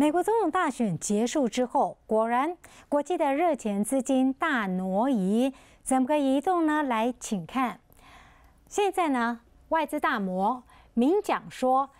美国总统大选结束之后，果然国际的热钱资金大挪移，怎么个移动呢？来，请看，现在呢，外资大摩明讲说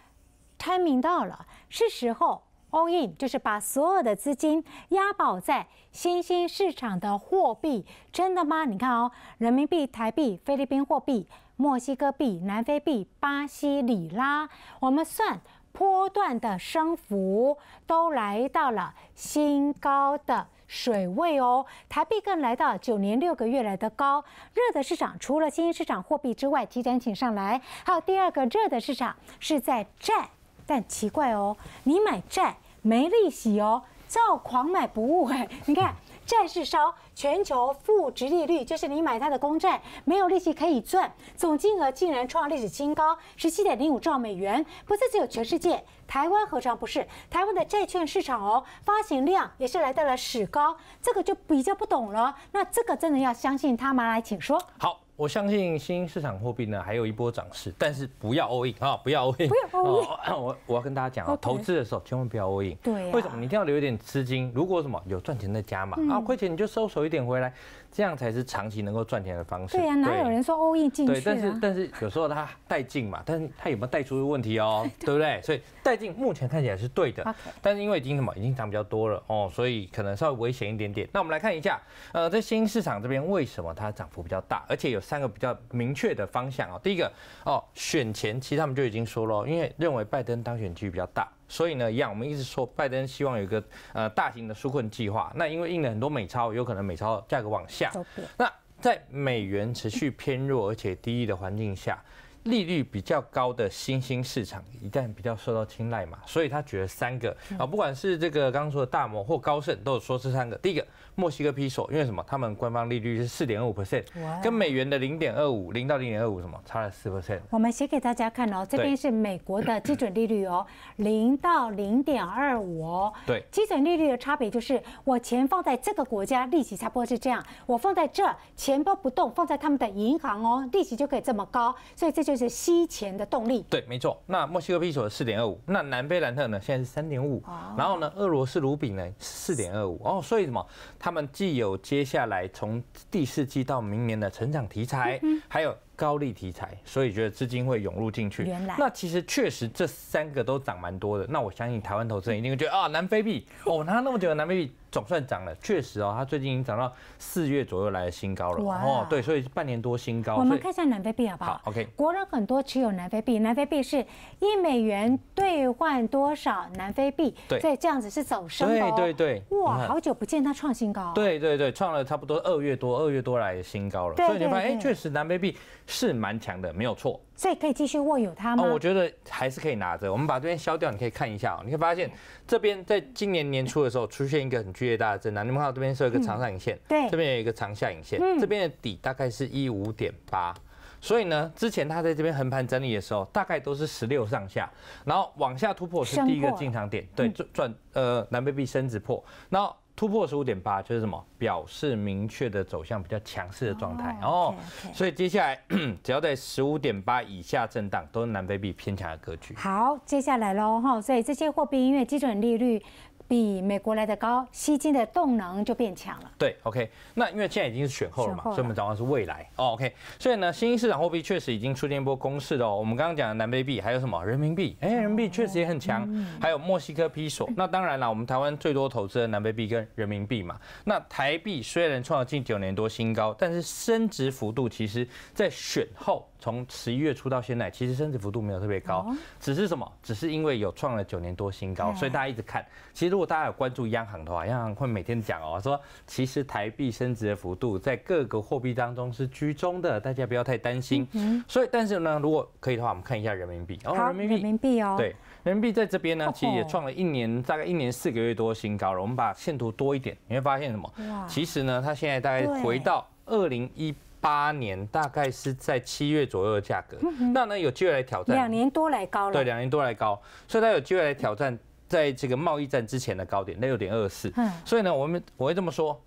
，timing 到了，是时候 all in，就是把所有的资金押宝在新兴市场的货币，真的吗？你看哦，人民币、台币、菲律宾货币、墨西哥币、南非币、巴西里拉，我们算。波段的升幅都来到了新高的水位哦，台币更来到九年六个月来的高。热的市场除了新兴市场货币之外，提前请上来。还有第二个热的市场是在债，但奇怪哦，你买债没利息哦，照狂买不误哎。你看。债市烧，全球负值利率，就是你买它的公债没有利息可以赚，总金额竟然创历史新高，十七点零五兆美元，不是只有全世界，台湾何尝不是？台湾的债券市场哦，发行量也是来到了史高，这个就比较不懂了。那这个真的要相信他吗？来，请说好。我相信新兴市场货币呢还有一波涨势，但是不要 all in 啊，不要欧引。不要欧引。我我要跟大家讲啊，投资的时候千万不要 all 欧引。对。为什么？你一定要留一点资金。如果什么有赚钱再加嘛，啊亏钱你就收手一点回来，这样才是长期能够赚钱的方式。对呀，哪有人说 all in 进？去？对，但是但是有时候他带进嘛，但是他有没有带出问题哦？对不对？所以带进目前看起来是对的。的。但是因为已经什么已经涨比较多了哦，所以可能稍微危险一点点。那我们来看一下，呃，在新兴市场这边为什么它涨幅比较大，而且有。三个比较明确的方向啊，第一个哦，选前其实他们就已经说了，因为认为拜登当选几率比较大，所以呢一样，我们一直说拜登希望有一个呃大型的纾困计划，那因为印了很多美钞，有可能美钞价格往下，那在美元持续偏弱而且低的环境下。利率比较高的新兴市场一旦比较受到青睐嘛，所以他举了三个啊，不管是这个刚刚说的大摩或高盛，都有说这三个。第一个墨西哥比索，因为什么？他们官方利率是四点二五 percent，跟美元的零点二五零到零点二五什么差了四 percent。我们写给大家看哦，这边是美国的基准利率哦，零到零点二五哦，对，基准利率的差别就是我钱放在这个国家利息差不多是这样，我放在这钱包不动，放在他们的银行哦，利息就可以这么高，所以这。就是吸钱的动力。对，没错。那墨西哥比索四点二五，那南非兰特呢？现在是三点五。然后呢，俄罗斯卢比呢？四点二五。哦，所以什么？他们既有接下来从第四季到明年的成长题材，还有高利题材，所以觉得资金会涌入进去。原来。那其实确实这三个都涨蛮多的。那我相信台湾投资人一定会觉得啊，南非币哦，拿那么久的南非币。总算涨了，确实哦，它最近已经涨到四月左右来的新高了哦，对，所以半年多新高。我们看一下南非币好不好？好，OK。国人很多持有南非币，南非币是一美元兑换多少南非币？对，所以这样子是走升哦。对对对，哇，好久不见它创新高。对对对，创了差不多二月多，二月多来的新高了。所以你发现哎，确实南非币是蛮强的，没有错。所以可以继续握有它吗？我觉得。还是可以拿着，我们把这边削掉，你可以看一下哦，你可以发现这边在今年年初的时候出现一个很剧烈大的震荡。你们看到这边是一个长上影线，对，这边有一个长下影线，这边的底大概是一五点八，所以呢，之前他在这边横盘整理的时候，大概都是十六上下，然后往下突破是第一个进场点，对，转赚呃南北币升值破，然后。突破十五点八就是什么？表示明确的走向比较强势的状态。哦，所以接下来 只要在十五点八以下震荡，都是南非币偏强的格局。好，接下来喽，哈，所以这些货币因为基准利率。比美国来的高，吸金的动能就变强了。对，OK，那因为现在已经是选后了嘛，所以我们掌握是未来。哦，OK，所以呢，新兴市场货币确实已经出现一波攻势了。我们刚刚讲的南币币，还有什么人民币？哎，人民币确实也很强，还有墨西哥比索。那当然了，我们台湾最多投资的南币币跟人民币嘛。那台币虽然创了近九年多新高，但是升值幅度其实，在选后。从十一月初到现在，其实升值幅度没有特别高，只是什么？只是因为有创了九年多新高，所以大家一直看。其实如果大家有关注央行的话，央行会每天讲哦，说其实台币升值的幅度在各个货币当中是居中的，大家不要太担心。所以，但是呢，如果可以的话，我们看一下人民币。哦，人民币哦。对，人民币在这边呢，其实也创了一年大概一年四个月多新高了。我们把线图多一点，你会发现什么？其实呢，它现在大概回到二零一。八年大概是在七月左右的价格，那呢有机会来挑战两年多来高了，对，两年多来高，所以它有机会来挑战在这个贸易战之前的高点，那六点二四，所以呢我们我会这么说。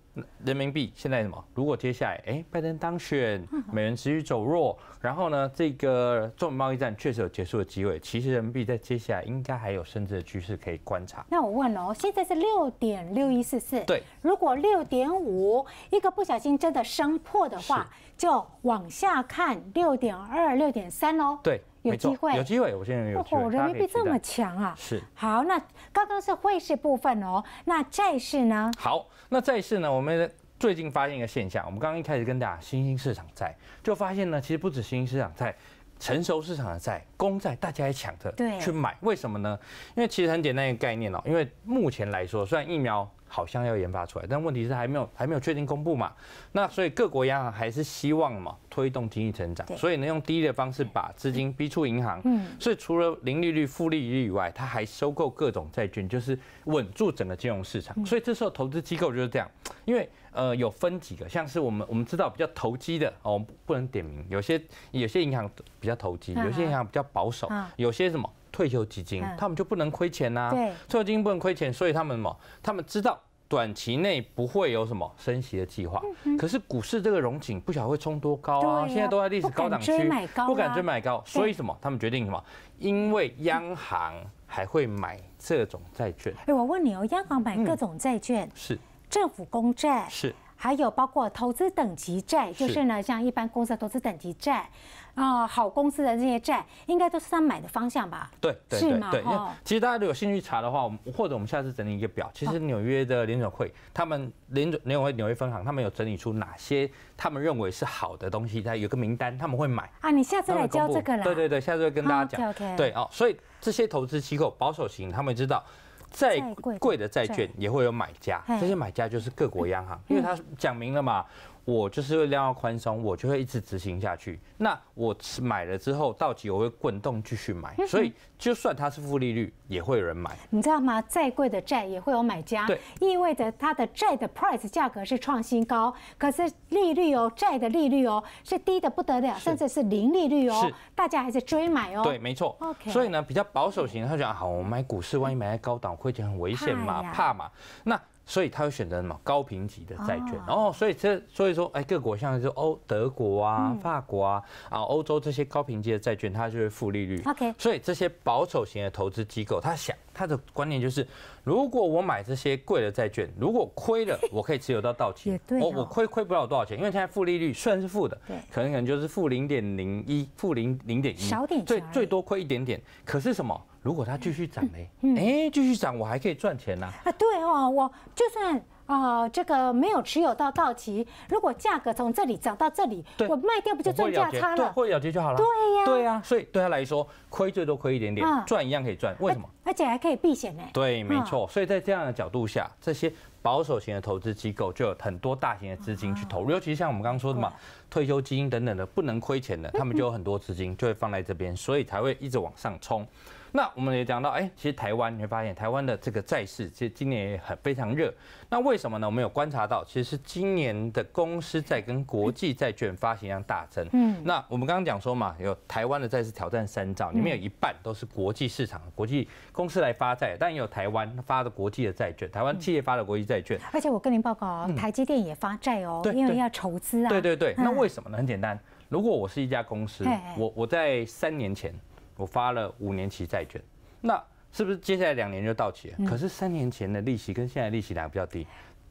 人民币现在什么？如果接下来，哎，拜登当选，美元持续走弱，然后呢，这个中美贸易战确实有结束的机会。其实人民币在接下来应该还有升值的趋势可以观察。那我问哦，现在是六点六一四四，对。如果六点五，一个不小心真的升破的话，就往下看六点二、六点三喽。对。有机会，有机会，我现在有机会。人民币这么强啊！是好，那刚刚是汇市部分哦，那债市呢？好，那债市呢？我们最近发现一个现象，我们刚刚一开始跟大家新兴市场债，就发现呢，其实不止新兴市场债。成熟市场的债、公债，大家也抢着去买，为什么呢？因为其实很简单一个概念哦，因为目前来说，虽然疫苗好像要研发出来，但问题是还没有还没有确定公布嘛。那所以各国央行还是希望嘛推动经济增长，所以呢用低的方式把资金逼出银行。嗯，所以除了零利率、负利率以外，他还收购各种债券，就是稳住整个金融市场。所以这时候投资机构就是这样，因为。呃，有分几个，像是我们我们知道比较投机的哦，不能点名。有些有些银行比较投机，有些银行比较保守，有些什么退休基金，他们就不能亏钱呐。对，退休基金不能亏钱，所以他们什么？他们知道短期内不会有什么升息的计划。可是股市这个融景不晓得会冲多高啊！现在都在历史高档区，不敢追买高。所以什么？他们决定什么？因为央行还会买这种债券。哎，我问你哦，央行买各种债券是？政府公债是，还有包括投资等级债，就是呢，像一般公司的投资等级债，啊，好公司的这些债，应该都是他买的方向吧？对，是吗？对，其实大家如果有兴趣查的话，我们或者我们下次整理一个表。其实纽约的联准会，他们联准联准会纽约分行，他们有整理出哪些他们认为是好的东西，在有个名单，他们会买。啊，你下次来交这个啦。对对对，下次会跟大家讲。对哦，所以这些投资机构保守型，他们知道。再贵的债券也会有买家，这些买家就是各国央行，因为他讲明了嘛。我就是会量要宽松，我就会一直执行下去。那我买了之后到期我会滚动继续买，所以就算它是负利率，也会有人买。你知道吗？再贵的债也会有买家，对，意味着它的债的 price 价格是创新高，可是利率哦，债的利率哦，是低的不得了，甚至是零利率哦，大家还在追买哦。对，没错。OK。所以呢，比较保守型，他讲好，我买股市，万一买在高档，会很危险嘛，怕嘛。那所以他会选择什么高评级的债券，然后所以这所以说，哎，各国像是欧德国啊、法国啊、啊欧洲这些高评级的债券，它就是负利率。OK，所以这些保守型的投资机构，他想。他的观念就是，如果我买这些贵的债券，如果亏了，我可以持有到到期。我我亏亏不了多少钱，因为现在负利率算是负的，对，可能可能就是负零点零一，负零零点一，少点，最最多亏一点点。可是什么？如果它继续涨呢？哎，继续涨，我还可以赚钱呢。啊，对哦，我就算。啊，这个没有持有到到期，如果价格从这里涨到这里，我卖掉不就赚价差了？获利了结就好了。对呀，对呀，所以对他来说，亏最多亏一点点，赚一样可以赚。为什么？而且还可以避险呢？对，没错。所以在这样的角度下，这些保守型的投资机构就有很多大型的资金去投，尤其是像我们刚刚说的嘛，退休基金等等的不能亏钱的，他们就有很多资金就会放在这边，所以才会一直往上冲。那我们也讲到，哎，其实台湾你会发现，台湾的这个债市其实今年也很非常热。那为什么呢？我们有观察到，其实今年的公司在跟国际债券发行量大增。嗯，那我们刚刚讲说嘛，有台湾的债市挑战三兆，里面有一半都是国际市场，国际公司来发债，但也有台湾发的国际的债券，台湾企业发的国际债券。而且我跟您报告哦，台积电也发债哦，因为要筹资啊。对对对。那为什么呢？很简单，如果我是一家公司，我我在三年前。我发了五年期债券，那是不是接下来两年就到期了？可是三年前的利息跟现在利息哪个比较低？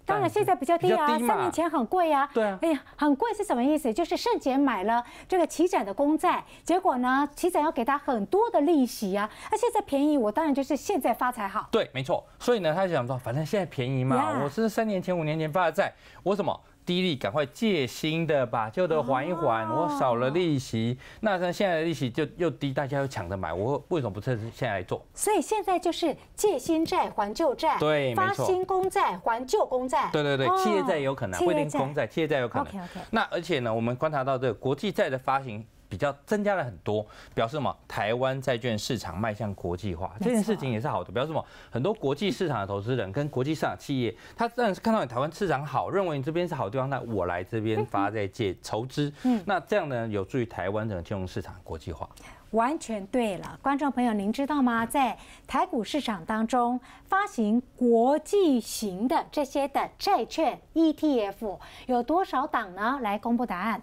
当然现在比较低啊，三年前很贵呀。对啊，哎呀，很贵是什么意思？就是圣杰买了这个旗展的公债，结果呢，旗展要给他很多的利息啊。那现在便宜，我当然就是现在发财好。对，没错。所以呢，他想说，反正现在便宜嘛，我是三年前、五年前发的债，我什么？利赶快借新的吧，旧的还一还，我少了利息。那像现在的利息就又低，大家又抢着买，我为什么不趁现在做？所以现在就是借新债还旧债，对，没错，发新公债还旧公债，对对对，企业债有可能，不一定公债，企业债有可能。那而且呢，我们观察到这个国际债的发行。比较增加了很多，表示什么？台湾债券市场迈向国际化这件事情也是好的。表示什么？很多国际市场的投资人跟国际市场企业，他自然是看到你台湾市场好，认为你这边是好地方，那我来这边发债借筹资。嗯，那这样呢，有助于台湾整个金融市场国际化。完全对了，观众朋友，您知道吗？在台股市场当中，发行国际型的这些的债券 ETF 有多少档呢？来公布答案。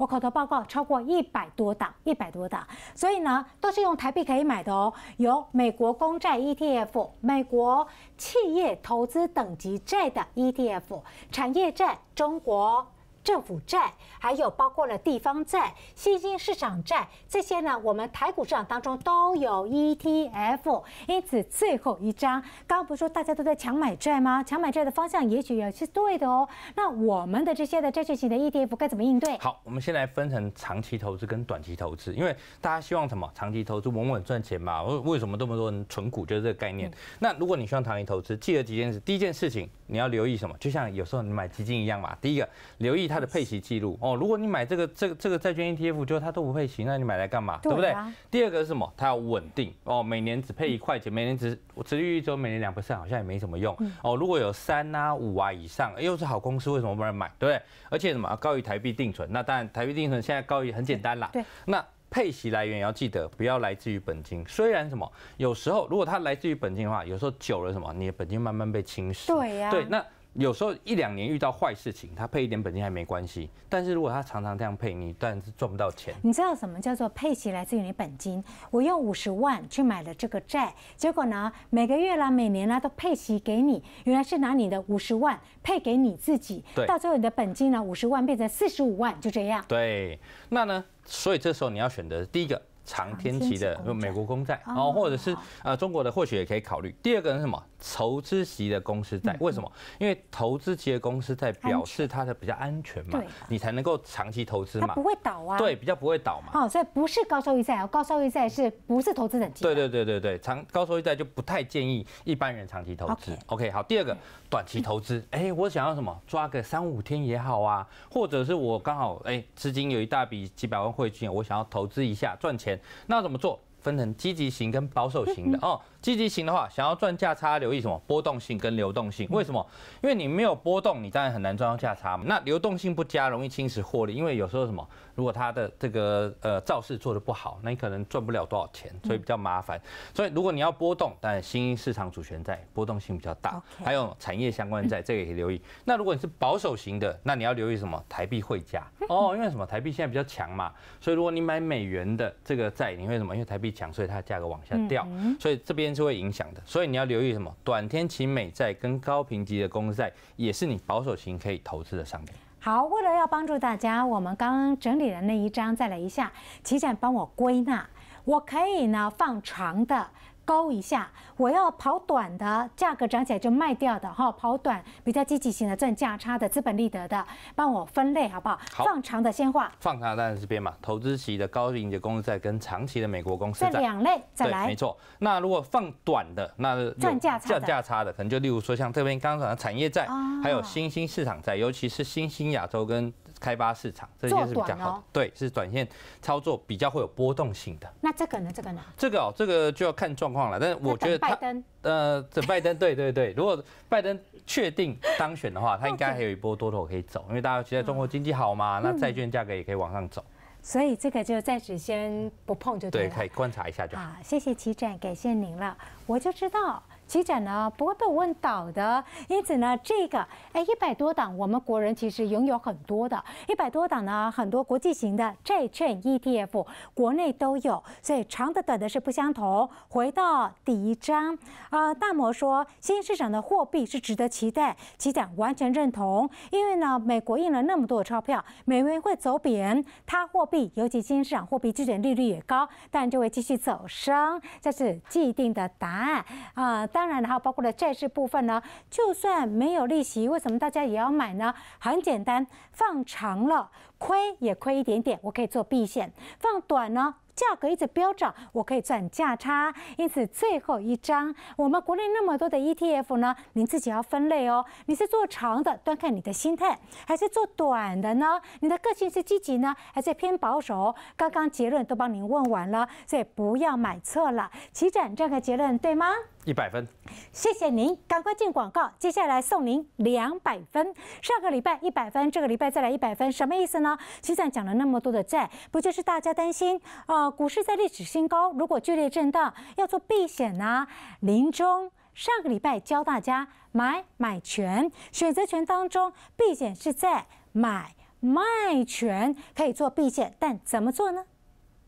我口头报告超过一百多档，一百多档，所以呢，都是用台币可以买的哦。有美国公债 ETF，美国企业投资等级债的 ETF，产业债中国。政府债，还有包括了地方债、新兴市场债，这些呢，我们台股市场当中都有 ETF。因此，最后一张，刚刚不是说大家都在抢买债吗？抢买债的方向也许也是对的哦。那我们的这些的债券型的 ETF 该怎么应对？好，我们先来分成长期投资跟短期投资，因为大家希望什么？长期投资稳稳赚钱嘛。为为什么这么多人存股就是这个概念？那如果你希望长期投资，记得几件事，第一件事情。你要留意什么？就像有时候你买基金一样嘛。第一个，留意它的配息记录哦。如果你买这个、这个、这个债券 ETF，就是它都不配息，那你买来干嘛？对不对？第二个是什么？它要稳定哦。每年只配一块钱，每年只只利率只有每年两 p e 好像也没什么用哦。如果有三啊、五啊以上，又是好公司，为什么不能买？对不对？而且什么高于台币定存？那当然台币定存现在高于很简单啦。对，那。配息来源要记得，不要来自于本金。虽然什么，有时候如果它来自于本金的话，有时候久了什么，你的本金慢慢被侵蚀。对呀，对那。有时候一两年遇到坏事情，他配一点本金还没关系。但是如果他常常这样配，你，但是赚不到钱。你知道什么叫做配息来自于你本金？我用五十万去买了这个债，结果呢，每个月啦、每年啦都配息给你，原来是拿你的五十万配给你自己，到最后你的本金呢，五十万变成四十五万，就这样。对，那呢？所以这时候你要选择第一个。长天期的美国公债，哦，或者是呃中国的，或许也可以考虑。第二个是什么？筹资级的公司债。为什么？因为投资级的公司债表示它的比较安全嘛，你才能够长期投资嘛，不会倒啊。对，比较不会倒嘛。哦，所以不是高收益债啊，高收益债是不是投资人级对对对对对，长高收益债就不太建议一般人长期投资。OK，好，第二个短期投资，哎，我想要什么？抓个三五天也好啊，或者是我刚好哎资金有一大笔几百万汇进，我想要投资一下赚钱。那怎么做？分成积极型跟保守型的哦。积极型的话，想要赚价差，留意什么波动性跟流动性？为什么？因为你没有波动，你当然很难赚到价差嘛。那流动性不佳，容易侵蚀获利。因为有时候什么，如果它的这个呃造势做的不好，那你可能赚不了多少钱，所以比较麻烦。所以如果你要波动，但新兴市场主权债波动性比较大，还有产业相关债，这个也可以留意。那如果你是保守型的，那你要留意什么？台币汇价 哦，因为什么？台币现在比较强嘛，所以如果你买美元的这个债，你会什么？因为台币强，所以它的价格往下掉，所以这边。是会影响的，所以你要留意什么？短天期美债跟高评级的公司债也是你保守型可以投资的商品。好，为了要帮助大家，我们刚刚整理的那一张再来一下，齐展帮我归纳，我可以呢放长的。勾一下，我要跑短的，价格涨起来就卖掉的哈，跑短比较积极型的赚价差的资本利得的，帮我分类好不好？好，放长的先画，放长的在是边嘛，投资期的高盈的公司债跟长期的美国公司债。这两类再来，没错。那如果放短的，那赚价差的，赚价差的可能就例如说像这边刚讲的产业债，还有新兴市场债，尤其是新兴亚洲跟。开发市场这件事比较好，对，是短线操作比较会有波动性的。那这个呢？这个呢？这个哦，这个就要看状况了。但是我觉得登，呃，这拜登，对对对，如果拜登确定当选的话，他 应该还有一波多头可以走，因为大家期待中国经济好嘛，那债券价格也可以往上走。所以这个就暂时先不碰就对了。对，可以观察一下就好。啊，谢谢齐展，感谢您了。我就知道。其展呢不会被问倒的，因此呢，这个哎一百多档，我们国人其实拥有很多的，一百多档呢，很多国际型的债券 ETF，国内都有，所以长的短的是不相同。回到第一章，呃，大摩说新市场的货币是值得期待，其展完全认同，因为呢，美国印了那么多的钞票，美元会走贬，它货币尤其新市场货币基准利率也高，但就会继续走升，这是既定的答案啊。大当然，还有包括了债市部分呢。就算没有利息，为什么大家也要买呢？很简单，放长了亏也亏一点点，我可以做避险；放短呢，价格一直飙涨，我可以赚价差。因此，最后一张，我们国内那么多的 ETF 呢，您自己要分类哦。你是做长的，端看你的心态；还是做短的呢？你的个性是积极呢，还是偏保守？刚刚结论都帮您问完了，所以不要买错了。齐展，这个结论对吗？一百分，谢谢您，赶快进广告。接下来送您两百分。上个礼拜一百分，这个礼拜再来一百分，什么意思呢？其实讲了那么多的债，不就是大家担心啊？股市在历史新高，如果剧烈震荡，要做避险啊。临终。上个礼拜教大家买买权，选择权当中避险是在买卖权可以做避险，但怎么做呢？